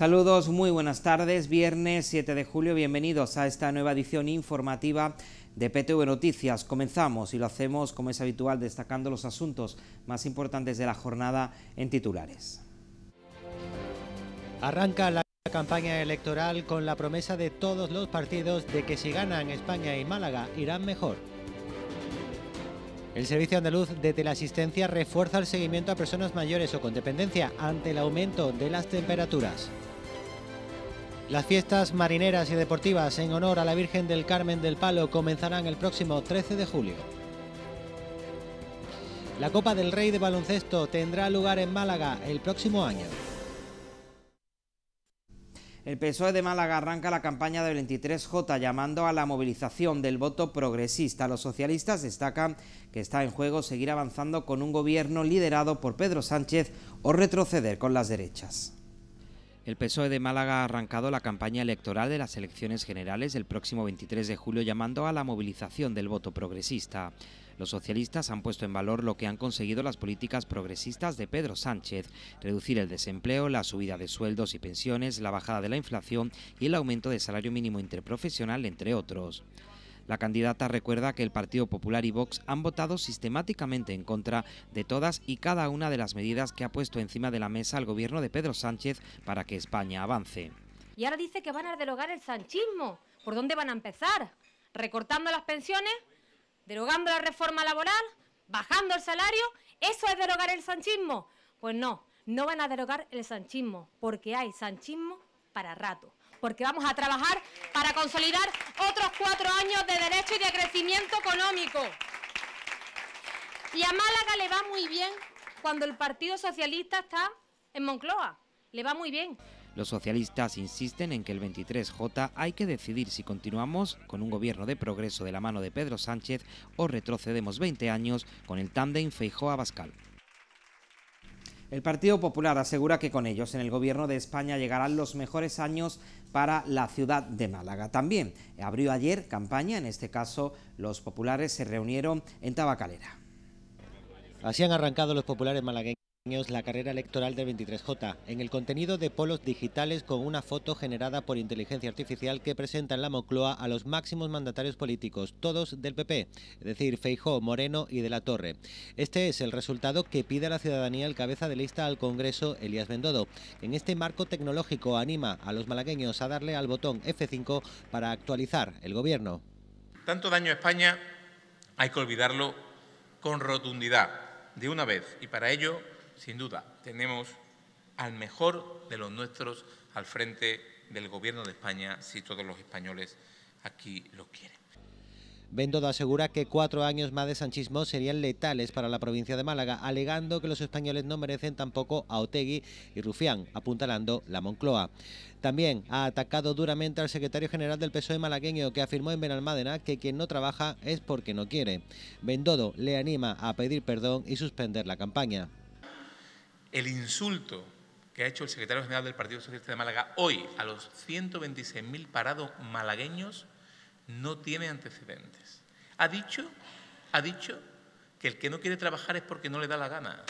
Saludos, muy buenas tardes. Viernes 7 de julio, bienvenidos a esta nueva edición informativa de PTV Noticias. Comenzamos y lo hacemos como es habitual destacando los asuntos más importantes de la jornada en titulares. Arranca la campaña electoral con la promesa de todos los partidos de que si ganan España y Málaga irán mejor. El Servicio Andaluz de Teleasistencia refuerza el seguimiento a personas mayores o con dependencia ante el aumento de las temperaturas. Las fiestas marineras y deportivas en honor a la Virgen del Carmen del Palo comenzarán el próximo 13 de julio. La Copa del Rey de Baloncesto tendrá lugar en Málaga el próximo año. El PSOE de Málaga arranca la campaña del 23J llamando a la movilización del voto progresista. Los socialistas destacan que está en juego seguir avanzando con un gobierno liderado por Pedro Sánchez o retroceder con las derechas. El PSOE de Málaga ha arrancado la campaña electoral de las elecciones generales el próximo 23 de julio llamando a la movilización del voto progresista. Los socialistas han puesto en valor lo que han conseguido las políticas progresistas de Pedro Sánchez, reducir el desempleo, la subida de sueldos y pensiones, la bajada de la inflación y el aumento del salario mínimo interprofesional, entre otros. La candidata recuerda que el Partido Popular y Vox han votado sistemáticamente en contra de todas y cada una de las medidas que ha puesto encima de la mesa el gobierno de Pedro Sánchez para que España avance. Y ahora dice que van a derogar el sanchismo. ¿Por dónde van a empezar? ¿Recortando las pensiones? ¿Derogando la reforma laboral? ¿Bajando el salario? ¿Eso es derogar el sanchismo? Pues no, no van a derogar el sanchismo, porque hay sanchismo para rato porque vamos a trabajar para consolidar otros cuatro años de derecho y de crecimiento económico. Y a Málaga le va muy bien cuando el Partido Socialista está en Moncloa. Le va muy bien. Los socialistas insisten en que el 23J hay que decidir si continuamos con un gobierno de progreso de la mano de Pedro Sánchez o retrocedemos 20 años con el tándem Feijoa-Bascal. El Partido Popular asegura que con ellos en el gobierno de España llegarán los mejores años para la ciudad de Málaga. También abrió ayer campaña, en este caso los populares se reunieron en Tabacalera. Así han arrancado los populares malagueños la carrera electoral del 23J, en el contenido de polos digitales con una foto generada por inteligencia artificial que presenta en la Mocloa... a los máximos mandatarios políticos, todos del PP, es decir, Feijó, Moreno y de la Torre. Este es el resultado que pide a la ciudadanía el cabeza de lista al Congreso, Elías Bendodo. En este marco tecnológico anima a los malagueños a darle al botón F5 para actualizar el gobierno. Tanto daño a España, hay que olvidarlo con rotundidad, de una vez, y para ello sin duda, tenemos al mejor de los nuestros al frente del Gobierno de España, si todos los españoles aquí lo quieren. Bendodo asegura que cuatro años más de sanchismo serían letales para la provincia de Málaga, alegando que los españoles no merecen tampoco a Otegui y Rufián, apuntalando la Moncloa. También ha atacado duramente al secretario general del PSOE malagueño, que afirmó en Benalmádena que quien no trabaja es porque no quiere. Bendodo le anima a pedir perdón y suspender la campaña el insulto que ha hecho el secretario general del Partido Socialista de Málaga hoy a los 126.000 parados malagueños no tiene antecedentes. Ha dicho, ha dicho que el que no quiere trabajar es porque no le da la gana.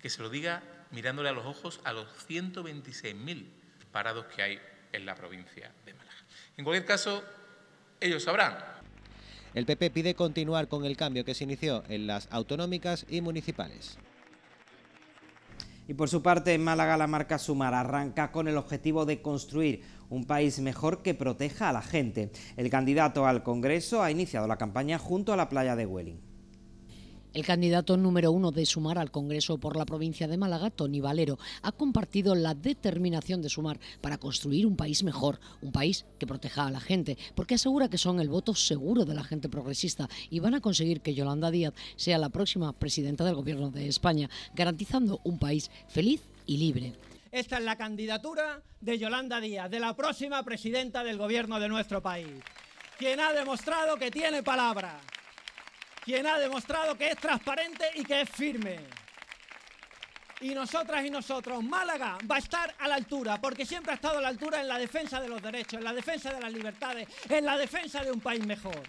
Que se lo diga mirándole a los ojos a los 126.000 parados que hay en la provincia de Málaga. En cualquier caso, ellos sabrán. El PP pide continuar con el cambio que se inició en las autonómicas y municipales. Y por su parte, en Málaga la marca Sumar arranca con el objetivo de construir un país mejor que proteja a la gente. El candidato al Congreso ha iniciado la campaña junto a la playa de Welling. El candidato número uno de Sumar al Congreso por la provincia de Málaga, Tony Valero, ha compartido la determinación de Sumar para construir un país mejor, un país que proteja a la gente, porque asegura que son el voto seguro de la gente progresista y van a conseguir que Yolanda Díaz sea la próxima presidenta del Gobierno de España, garantizando un país feliz y libre. Esta es la candidatura de Yolanda Díaz, de la próxima presidenta del Gobierno de nuestro país, quien ha demostrado que tiene palabra quien ha demostrado que es transparente y que es firme. Y nosotras y nosotros, Málaga va a estar a la altura, porque siempre ha estado a la altura en la defensa de los derechos, en la defensa de las libertades, en la defensa de un país mejor.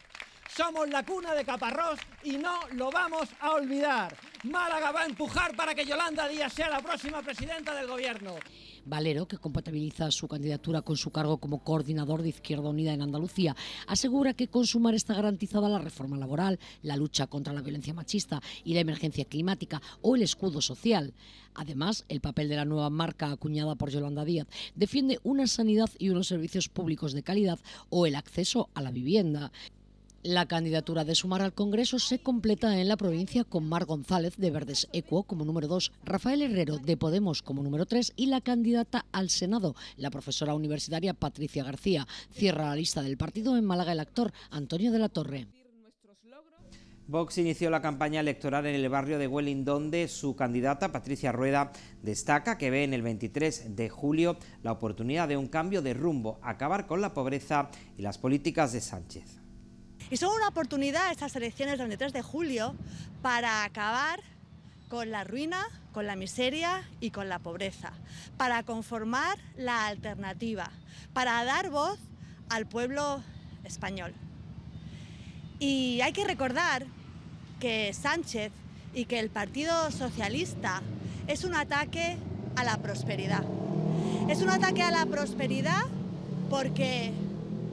Somos la cuna de Caparrós y no lo vamos a olvidar. Málaga va a empujar para que Yolanda Díaz sea la próxima presidenta del gobierno. Valero, que compatibiliza su candidatura con su cargo como coordinador de Izquierda Unida en Andalucía, asegura que con sumar está garantizada la reforma laboral, la lucha contra la violencia machista y la emergencia climática o el escudo social. Además, el papel de la nueva marca acuñada por Yolanda Díaz defiende una sanidad y unos servicios públicos de calidad o el acceso a la vivienda. La candidatura de Sumar al Congreso se completa en la provincia con Mar González de Verdes Ecuo como número 2, Rafael Herrero de Podemos como número 3 y la candidata al Senado, la profesora universitaria Patricia García. Cierra la lista del partido en Málaga el actor Antonio de la Torre. Vox inició la campaña electoral en el barrio de Welling, donde su candidata, Patricia Rueda, destaca que ve en el 23 de julio la oportunidad de un cambio de rumbo, acabar con la pobreza y las políticas de Sánchez. Y son una oportunidad estas elecciones del 23 de julio para acabar con la ruina, con la miseria y con la pobreza, para conformar la alternativa, para dar voz al pueblo español. Y hay que recordar que Sánchez y que el Partido Socialista es un ataque a la prosperidad. Es un ataque a la prosperidad porque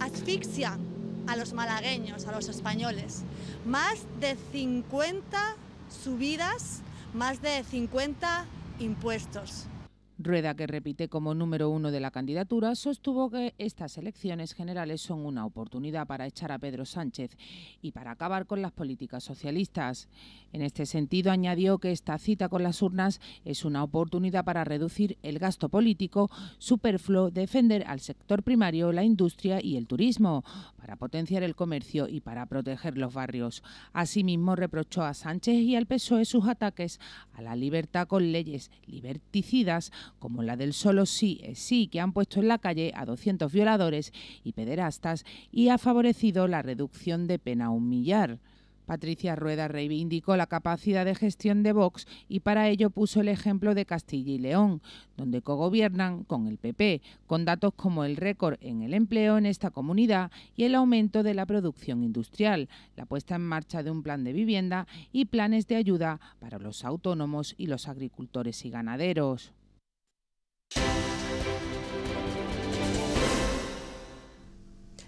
asfixia a los malagueños, a los españoles. Más de 50 subidas, más de 50 impuestos. Rueda, que repite como número uno de la candidatura, sostuvo que estas elecciones generales son una oportunidad para echar a Pedro Sánchez y para acabar con las políticas socialistas. En este sentido, añadió que esta cita con las urnas es una oportunidad para reducir el gasto político superfluo, defender al sector primario, la industria y el turismo, para potenciar el comercio y para proteger los barrios. Asimismo, reprochó a Sánchez y al PSOE sus ataques a la libertad con leyes liberticidas como la del solo sí es eh, sí, que han puesto en la calle a 200 violadores y pederastas y ha favorecido la reducción de pena a un millar. Patricia Rueda reivindicó la capacidad de gestión de Vox y para ello puso el ejemplo de Castilla y León, donde cogobiernan con el PP, con datos como el récord en el empleo en esta comunidad y el aumento de la producción industrial, la puesta en marcha de un plan de vivienda y planes de ayuda para los autónomos y los agricultores y ganaderos.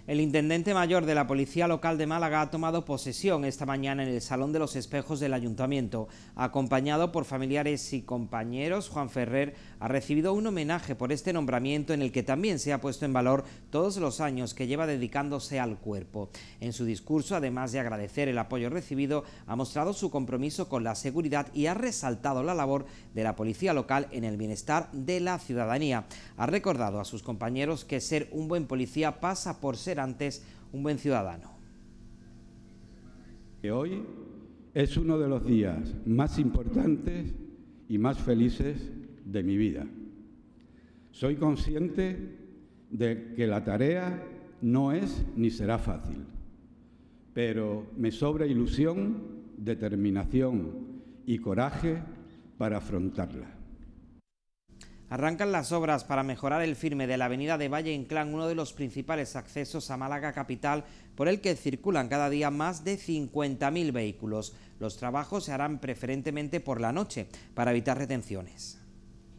El intendente mayor de la Policía Local de Málaga ha tomado posesión esta mañana en el Salón de los Espejos del Ayuntamiento. Acompañado por familiares y compañeros, Juan Ferrer ha recibido un homenaje por este nombramiento en el que también se ha puesto en valor todos los años que lleva dedicándose al cuerpo. En su discurso, además de agradecer el apoyo recibido, ha mostrado su compromiso con la seguridad y ha resaltado la labor de la Policía Local en el bienestar de la ciudadanía. Ha recordado a sus compañeros que ser un buen policía pasa por ser antes un buen ciudadano. Hoy es uno de los días más importantes y más felices de mi vida. Soy consciente de que la tarea no es ni será fácil, pero me sobra ilusión, determinación y coraje para afrontarla. Arrancan las obras para mejorar el firme de la avenida de Valle Inclán, uno de los principales accesos a Málaga capital, por el que circulan cada día más de 50.000 vehículos. Los trabajos se harán preferentemente por la noche para evitar retenciones.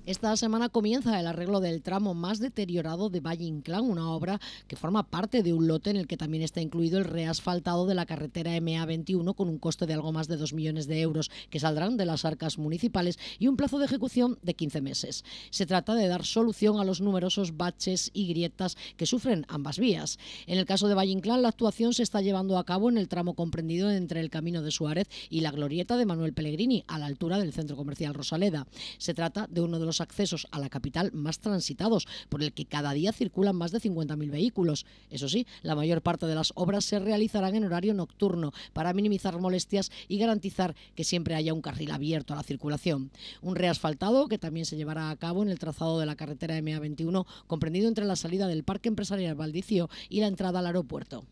Esta semana comienza el arreglo del tramo más deteriorado de Valle Inclán, una obra que forma parte de un lote en el que también está incluido el reasfaltado de la carretera MA21 con un coste de algo más de 2 millones de euros que saldrán de las arcas municipales y un plazo de ejecución de 15 meses. Se trata de dar solución a los numerosos baches y grietas que sufren ambas vías. En el caso de Valle Inclán, la actuación se está llevando a cabo en el tramo comprendido entre el Camino de Suárez y la glorieta de Manuel Pellegrini, a la altura del Centro Comercial Rosaleda. Se trata de uno de los accesos a la capital más transitados, por el que cada día circulan más de 50.000 vehículos. Eso sí, la mayor parte de las obras se realizarán en horario nocturno para minimizar molestias y garantizar que siempre haya un carril abierto a la circulación. Un reasfaltado que también se llevará a cabo en el trazado de la carretera MA21, comprendido entre la salida del Parque Empresarial Valdicio y la entrada al aeropuerto.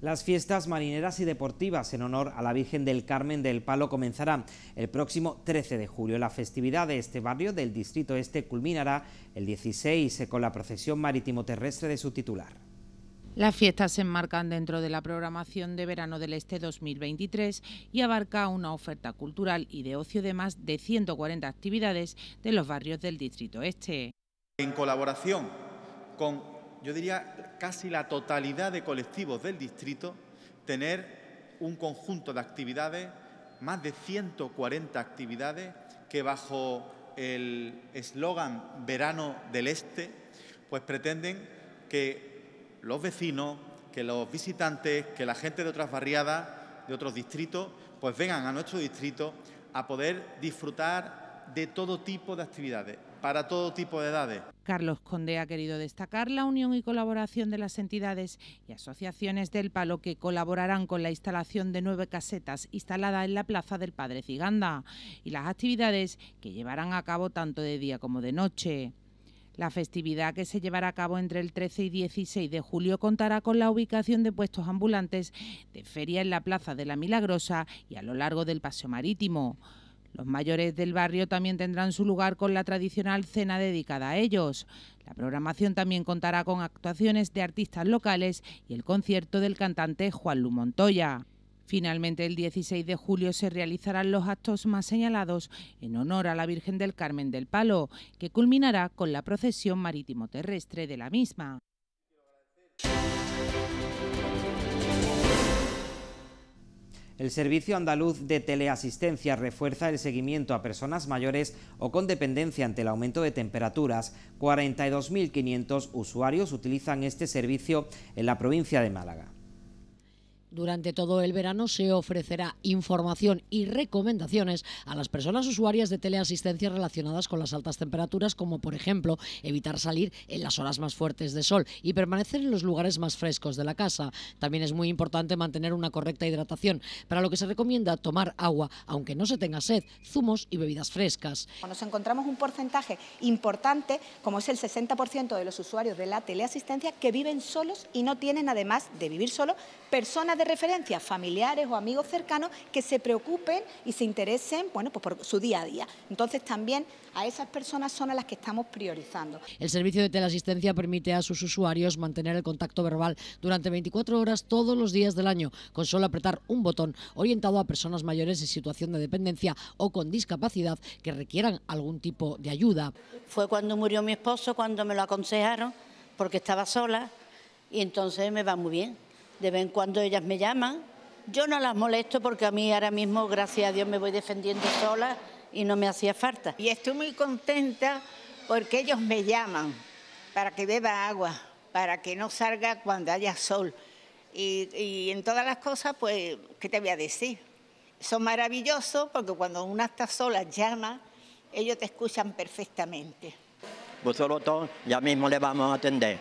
Las fiestas marineras y deportivas en honor a la Virgen del Carmen del Palo comenzarán el próximo 13 de julio. La festividad de este barrio del Distrito Este culminará el 16 con la procesión marítimo-terrestre de su titular. Las fiestas se enmarcan dentro de la programación de verano del Este 2023 y abarca una oferta cultural y de ocio de más de 140 actividades de los barrios del Distrito Este. En colaboración con yo diría casi la totalidad de colectivos del distrito, tener un conjunto de actividades, más de 140 actividades, que bajo el eslogan Verano del Este, pues pretenden que los vecinos, que los visitantes, que la gente de otras barriadas, de otros distritos, pues vengan a nuestro distrito a poder disfrutar de todo tipo de actividades para todo tipo de edades. Carlos Conde ha querido destacar la unión y colaboración de las entidades y asociaciones del Palo que colaborarán con la instalación de nueve casetas instaladas en la Plaza del Padre Ciganda y las actividades que llevarán a cabo tanto de día como de noche. La festividad que se llevará a cabo entre el 13 y 16 de julio contará con la ubicación de puestos ambulantes de feria en la Plaza de la Milagrosa y a lo largo del Paseo Marítimo. Los mayores del barrio también tendrán su lugar con la tradicional cena dedicada a ellos. La programación también contará con actuaciones de artistas locales y el concierto del cantante Juan Lu Montoya. Finalmente, el 16 de julio se realizarán los actos más señalados en honor a la Virgen del Carmen del Palo, que culminará con la procesión marítimo-terrestre de la misma. El Servicio Andaluz de Teleasistencia refuerza el seguimiento a personas mayores o con dependencia ante el aumento de temperaturas. 42.500 usuarios utilizan este servicio en la provincia de Málaga. Durante todo el verano se ofrecerá información y recomendaciones a las personas usuarias de teleasistencia relacionadas con las altas temperaturas, como por ejemplo evitar salir en las horas más fuertes de sol y permanecer en los lugares más frescos de la casa. También es muy importante mantener una correcta hidratación, para lo que se recomienda tomar agua, aunque no se tenga sed, zumos y bebidas frescas. Nos encontramos un porcentaje importante, como es el 60% de los usuarios de la teleasistencia, que viven solos y no tienen, además de vivir solo, personas de referencia, familiares o amigos cercanos que se preocupen y se interesen bueno, pues por su día a día. Entonces también a esas personas son a las que estamos priorizando. El servicio de teleasistencia permite a sus usuarios mantener el contacto verbal durante 24 horas todos los días del año, con solo apretar un botón orientado a personas mayores en situación de dependencia o con discapacidad que requieran algún tipo de ayuda. Fue cuando murió mi esposo, cuando me lo aconsejaron, porque estaba sola y entonces me va muy bien de vez en cuando ellas me llaman. Yo no las molesto porque a mí ahora mismo, gracias a Dios, me voy defendiendo sola y no me hacía falta. Y estoy muy contenta porque ellos me llaman para que beba agua, para que no salga cuando haya sol. Y, en todas las cosas, pues, ¿qué te voy a decir? Son maravillosos porque cuando una está sola llama, ellos te escuchan perfectamente. Vosotros ya mismo le vamos a atender.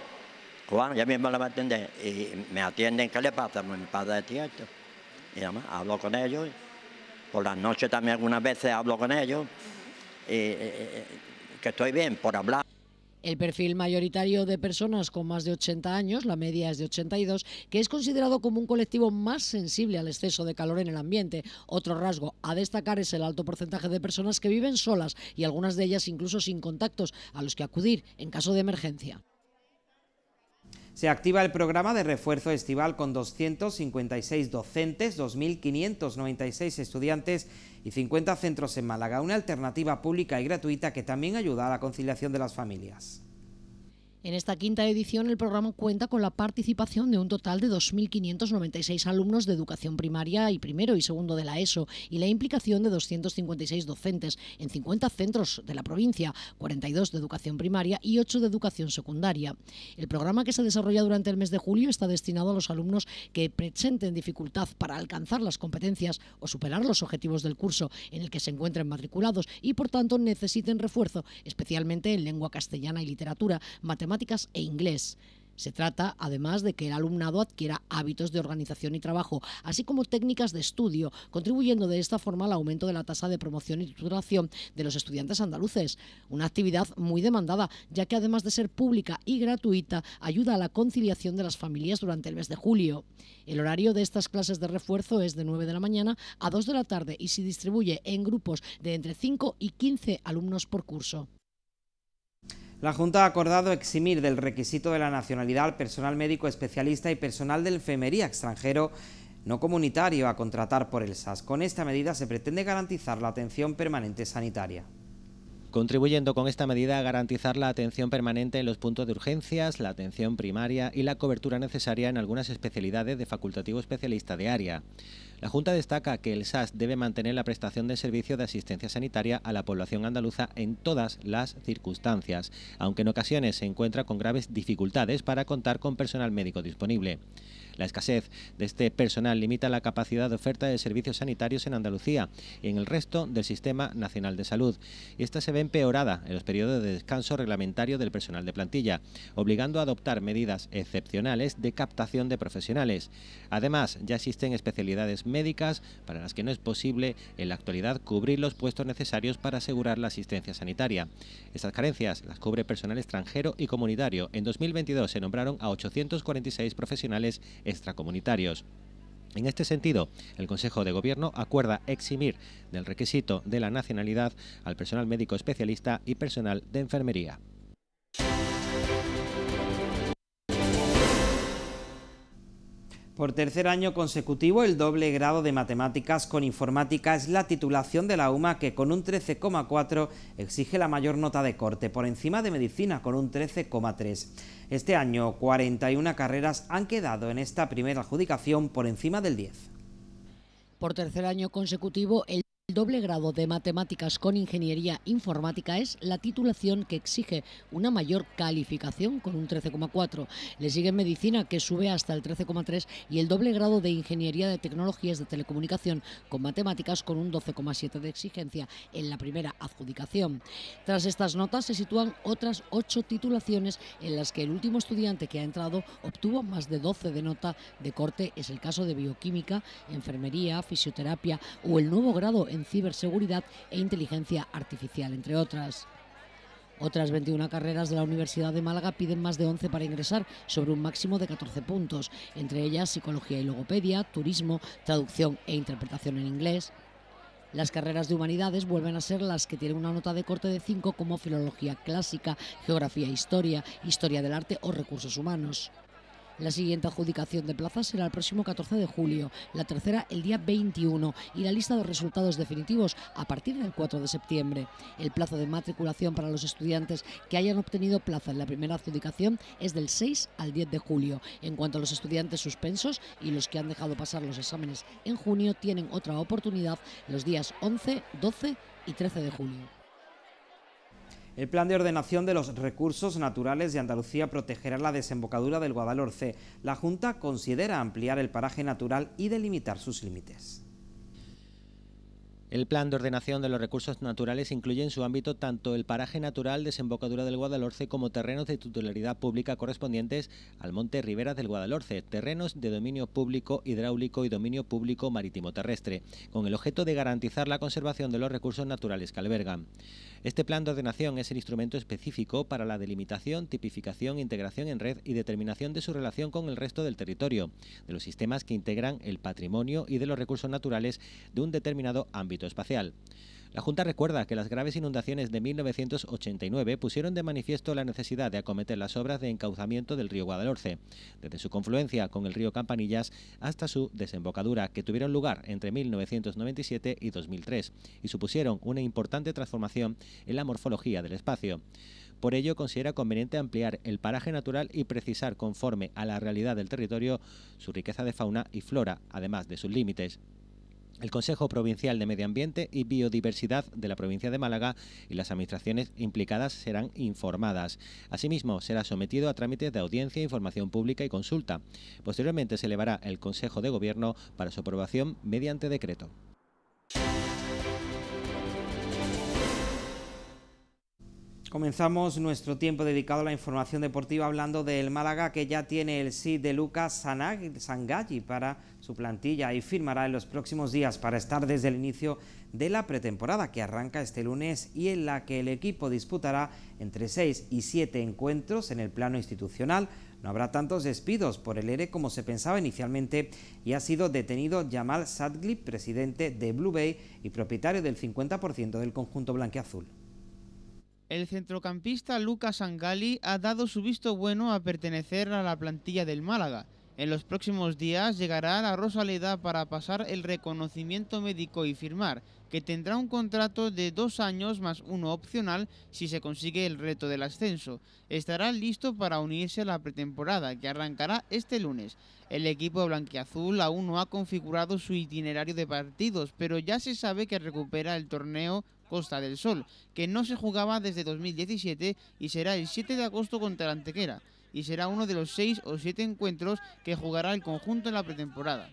Juan, ya mismo la va a atender. Y me atienden, ¿qué le pasa? Pues mi padre es cierto. Y además hablo con ellos. Por las noches también algunas veces hablo con ellos. que estoy bien por hablar. El perfil mayoritario de personas con más de 80 años, la media es de 82, que es considerado como un colectivo más sensible al exceso de calor en el ambiente. Otro rasgo a destacar es el alto porcentaje de personas que viven solas y algunas de ellas incluso sin contactos a los que acudir en caso de emergencia. Se activa el programa de refuerzo estival con 256 docentes, 2.596 estudiantes y 50 centros en Málaga, una alternativa pública y gratuita que también ayuda a la conciliación de las familias. En esta quinta edición el programa cuenta con la participación de un total de 2.596 alumnos de educación primaria y primero y segundo de la ESO y la implicación de 256 docentes en 50 centros de la provincia, 42 de educación primaria y 8 de educación secundaria. El programa que se desarrolla durante el mes de julio está destinado a los alumnos que presenten dificultad para alcanzar las competencias o superar los objetivos del curso en el que se encuentren matriculados y por tanto necesiten refuerzo, especialmente en lengua castellana y literatura, matemáticas e inglés. Se trata, además, de que el alumnado adquiera hábitos de organización y trabajo, así como técnicas de estudio, contribuyendo de esta forma al aumento de la tasa de promoción y titulación de los estudiantes andaluces. Una actividad muy demandada, ya que además de ser pública y gratuita, ayuda a la conciliación de las familias durante el mes de julio. El horario de estas clases de refuerzo es de 9 de la mañana a 2 de la tarde y se distribuye en grupos de entre 5 y 15 alumnos por curso. La Junta ha acordado eximir del requisito de la nacionalidad al personal médico especialista y personal de enfermería extranjero no comunitario a contratar por el SAS. Con esta medida se pretende garantizar la atención permanente sanitaria contribuyendo con esta medida a garantizar la atención permanente en los puntos de urgencias, la atención primaria y la cobertura necesaria en algunas especialidades de facultativo especialista de área. La Junta destaca que el SAS debe mantener la prestación de servicio de asistencia sanitaria a la población andaluza en todas las circunstancias, aunque en ocasiones se encuentra con graves dificultades para contar con personal médico disponible. La escasez de este personal limita la capacidad de oferta de servicios sanitarios en Andalucía y en el resto del Sistema Nacional de Salud. esta se ve empeorada en los periodos de descanso reglamentario del personal de plantilla, obligando a adoptar medidas excepcionales de captación de profesionales. Además, ya existen especialidades médicas para las que no es posible en la actualidad cubrir los puestos necesarios para asegurar la asistencia sanitaria. Estas carencias las cubre personal extranjero y comunitario. En 2022 se nombraron a 846 profesionales extracomunitarios. En este sentido, el Consejo de Gobierno acuerda eximir del requisito de la nacionalidad al personal médico especialista y personal de enfermería. Por tercer año consecutivo, el doble grado de Matemáticas con Informática es la titulación de la UMA que con un 13,4 exige la mayor nota de corte, por encima de Medicina con un 13,3. Este año, 41 carreras han quedado en esta primera adjudicación por encima del 10. Por tercer año consecutivo, el doble grado de matemáticas con ingeniería informática es la titulación que exige una mayor calificación con un 13,4. Le sigue medicina que sube hasta el 13,3 y el doble grado de ingeniería de tecnologías de telecomunicación con matemáticas con un 12,7 de exigencia en la primera adjudicación. Tras estas notas se sitúan otras ocho titulaciones en las que el último estudiante que ha entrado obtuvo más de 12 de nota de corte. Es el caso de bioquímica, enfermería, fisioterapia o el nuevo grado en ciberseguridad e inteligencia artificial, entre otras. Otras 21 carreras de la Universidad de Málaga piden más de 11 para ingresar, sobre un máximo de 14 puntos, entre ellas psicología y logopedia, turismo, traducción e interpretación en inglés. Las carreras de humanidades vuelven a ser las que tienen una nota de corte de 5 como filología clásica, geografía e historia, historia del arte o recursos humanos. La siguiente adjudicación de plazas será el próximo 14 de julio, la tercera el día 21 y la lista de resultados definitivos a partir del 4 de septiembre. El plazo de matriculación para los estudiantes que hayan obtenido plaza en la primera adjudicación es del 6 al 10 de julio. En cuanto a los estudiantes suspensos y los que han dejado pasar los exámenes en junio, tienen otra oportunidad los días 11, 12 y 13 de julio. El plan de ordenación de los recursos naturales de Andalucía protegerá la desembocadura del Guadalhorce. La Junta considera ampliar el paraje natural y delimitar sus límites. El plan de ordenación de los recursos naturales incluye en su ámbito tanto el paraje natural desembocadura del Guadalhorce como terrenos de titularidad pública correspondientes al monte Rivera del Guadalhorce, terrenos de dominio público hidráulico y dominio público marítimo terrestre, con el objeto de garantizar la conservación de los recursos naturales que albergan. Este plan de ordenación es el instrumento específico para la delimitación, tipificación, integración en red y determinación de su relación con el resto del territorio, de los sistemas que integran el patrimonio y de los recursos naturales de un determinado ámbito espacial. La Junta recuerda que las graves inundaciones de 1989 pusieron de manifiesto la necesidad de acometer las obras de encauzamiento del río Guadalhorce, desde su confluencia con el río Campanillas hasta su desembocadura, que tuvieron lugar entre 1997 y 2003, y supusieron una importante transformación en la morfología del espacio. Por ello, considera conveniente ampliar el paraje natural y precisar conforme a la realidad del territorio su riqueza de fauna y flora, además de sus límites el Consejo Provincial de Medio Ambiente y Biodiversidad de la provincia de Málaga y las administraciones implicadas serán informadas. Asimismo, será sometido a trámite de audiencia, información pública y consulta. Posteriormente se elevará el Consejo de Gobierno para su aprobación mediante decreto. Comenzamos nuestro tiempo dedicado a la información deportiva hablando del Málaga que ya tiene el sí de Lucas Sangalli para su plantilla y firmará en los próximos días para estar desde el inicio de la pretemporada que arranca este lunes y en la que el equipo disputará entre 6 y siete encuentros en el plano institucional. No habrá tantos despidos por el ERE como se pensaba inicialmente y ha sido detenido Jamal Sadgli, presidente de Blue Bay y propietario del 50% del conjunto blanqueazul. El centrocampista Lucas Angali ha dado su visto bueno a pertenecer a la plantilla del Málaga. En los próximos días llegará a la Rosaleda para pasar el reconocimiento médico y firmar, que tendrá un contrato de dos años más uno opcional si se consigue el reto del ascenso. Estará listo para unirse a la pretemporada, que arrancará este lunes. El equipo blanquiazul aún no ha configurado su itinerario de partidos, pero ya se sabe que recupera el torneo Costa del Sol, que no se jugaba desde 2017 y será el 7 de agosto contra la Antequera, y será uno de los seis o siete encuentros que jugará el conjunto en la pretemporada.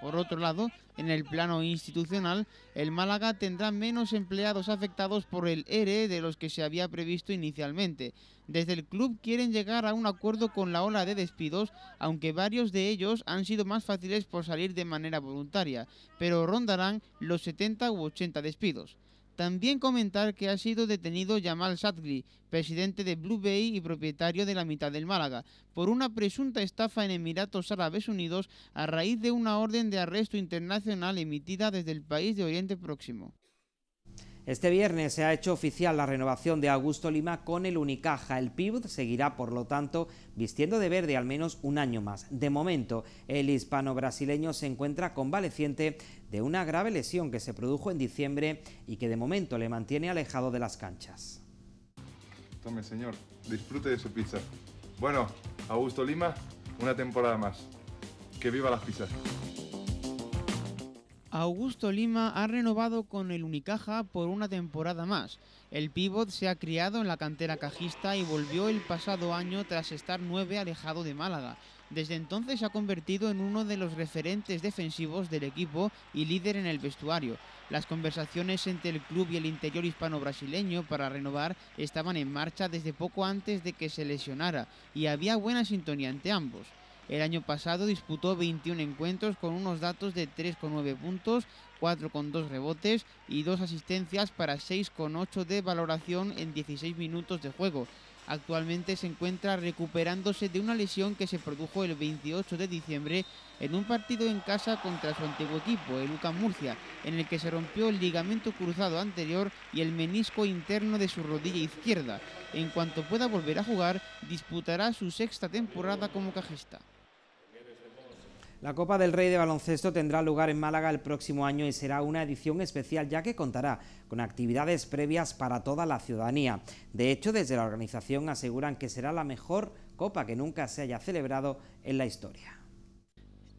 Por otro lado, en el plano institucional, el Málaga tendrá menos empleados afectados por el ERE e de los que se había previsto inicialmente. Desde el club quieren llegar a un acuerdo con la ola de despidos, aunque varios de ellos han sido más fáciles por salir de manera voluntaria, pero rondarán los 70 u 80 despidos. También comentar que ha sido detenido Jamal Sadgri, presidente de Blue Bay y propietario de la mitad del Málaga, por una presunta estafa en Emiratos Árabes Unidos a raíz de una orden de arresto internacional emitida desde el país de Oriente Próximo. Este viernes se ha hecho oficial la renovación de Augusto Lima con el Unicaja. El PIB seguirá, por lo tanto, vistiendo de verde al menos un año más. De momento, el hispano-brasileño se encuentra convaleciente de una grave lesión que se produjo en diciembre y que de momento le mantiene alejado de las canchas. Tome, señor, disfrute de su pizza. Bueno, Augusto Lima, una temporada más. Que viva las pizzas. Augusto Lima ha renovado con el Unicaja por una temporada más. El pívot se ha criado en la cantera cajista y volvió el pasado año tras estar nueve alejado de Málaga. Desde entonces se ha convertido en uno de los referentes defensivos del equipo y líder en el vestuario. Las conversaciones entre el club y el interior hispano-brasileño para renovar estaban en marcha desde poco antes de que se lesionara y había buena sintonía entre ambos. El año pasado disputó 21 encuentros con unos datos de 3,9 puntos, 4,2 rebotes y 2 asistencias para 6,8 de valoración en 16 minutos de juego. Actualmente se encuentra recuperándose de una lesión que se produjo el 28 de diciembre en un partido en casa contra su antiguo equipo, el UCAM Murcia, en el que se rompió el ligamento cruzado anterior y el menisco interno de su rodilla izquierda. En cuanto pueda volver a jugar, disputará su sexta temporada como cajista. La Copa del Rey de Baloncesto tendrá lugar en Málaga el próximo año y será una edición especial ya que contará con actividades previas para toda la ciudadanía. De hecho, desde la organización aseguran que será la mejor Copa que nunca se haya celebrado en la historia.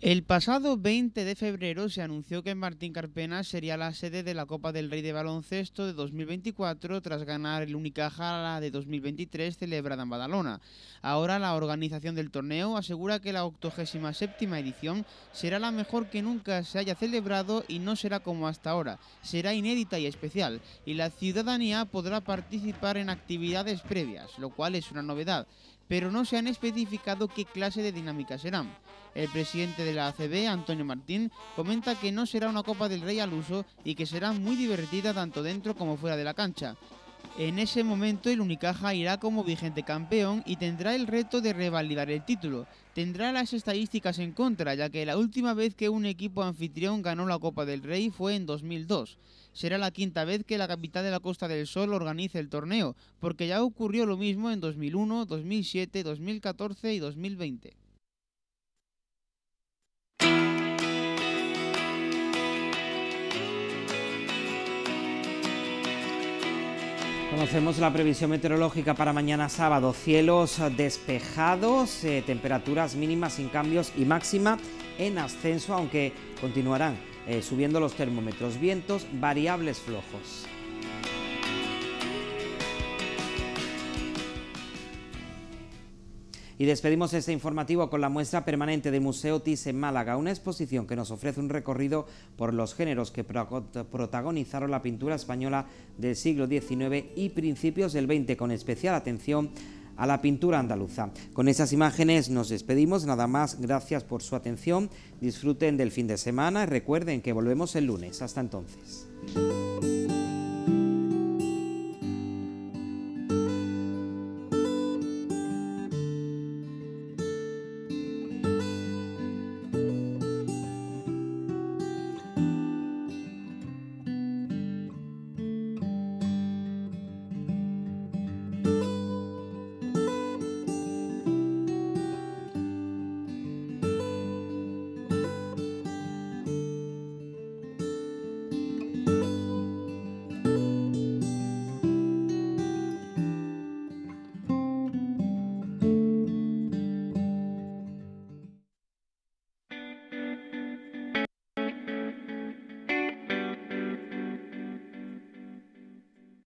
El pasado 20 de febrero se anunció que Martín Carpena sería la sede de la Copa del Rey de Baloncesto de 2024 tras ganar el Unicaja de 2023 celebrada en Badalona. Ahora la organización del torneo asegura que la 87 edición será la mejor que nunca se haya celebrado y no será como hasta ahora. Será inédita y especial y la ciudadanía podrá participar en actividades previas, lo cual es una novedad pero no se han especificado qué clase de dinámica serán. El presidente de la ACB, Antonio Martín, comenta que no será una Copa del Rey al uso y que será muy divertida tanto dentro como fuera de la cancha, en ese momento el Unicaja irá como vigente campeón y tendrá el reto de revalidar el título. Tendrá las estadísticas en contra, ya que la última vez que un equipo anfitrión ganó la Copa del Rey fue en 2002. Será la quinta vez que la capital de la Costa del Sol organice el torneo, porque ya ocurrió lo mismo en 2001, 2007, 2014 y 2020. Conocemos la previsión meteorológica para mañana sábado. Cielos despejados, eh, temperaturas mínimas sin cambios y máxima en ascenso, aunque continuarán eh, subiendo los termómetros. Vientos variables flojos. Y despedimos este informativo con la muestra permanente del Museo TIS en Málaga, una exposición que nos ofrece un recorrido por los géneros que protagonizaron la pintura española del siglo XIX y principios del XX, con especial atención a la pintura andaluza. Con esas imágenes nos despedimos, nada más, gracias por su atención, disfruten del fin de semana y recuerden que volvemos el lunes. Hasta entonces.